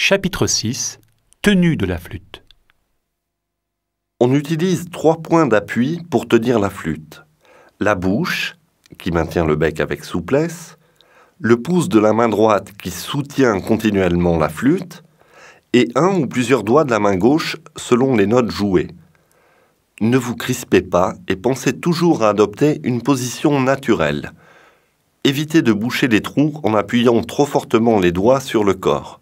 Chapitre 6 Tenue de la flûte On utilise trois points d'appui pour tenir la flûte. La bouche, qui maintient le bec avec souplesse, le pouce de la main droite qui soutient continuellement la flûte, et un ou plusieurs doigts de la main gauche selon les notes jouées. Ne vous crispez pas et pensez toujours à adopter une position naturelle. Évitez de boucher les trous en appuyant trop fortement les doigts sur le corps.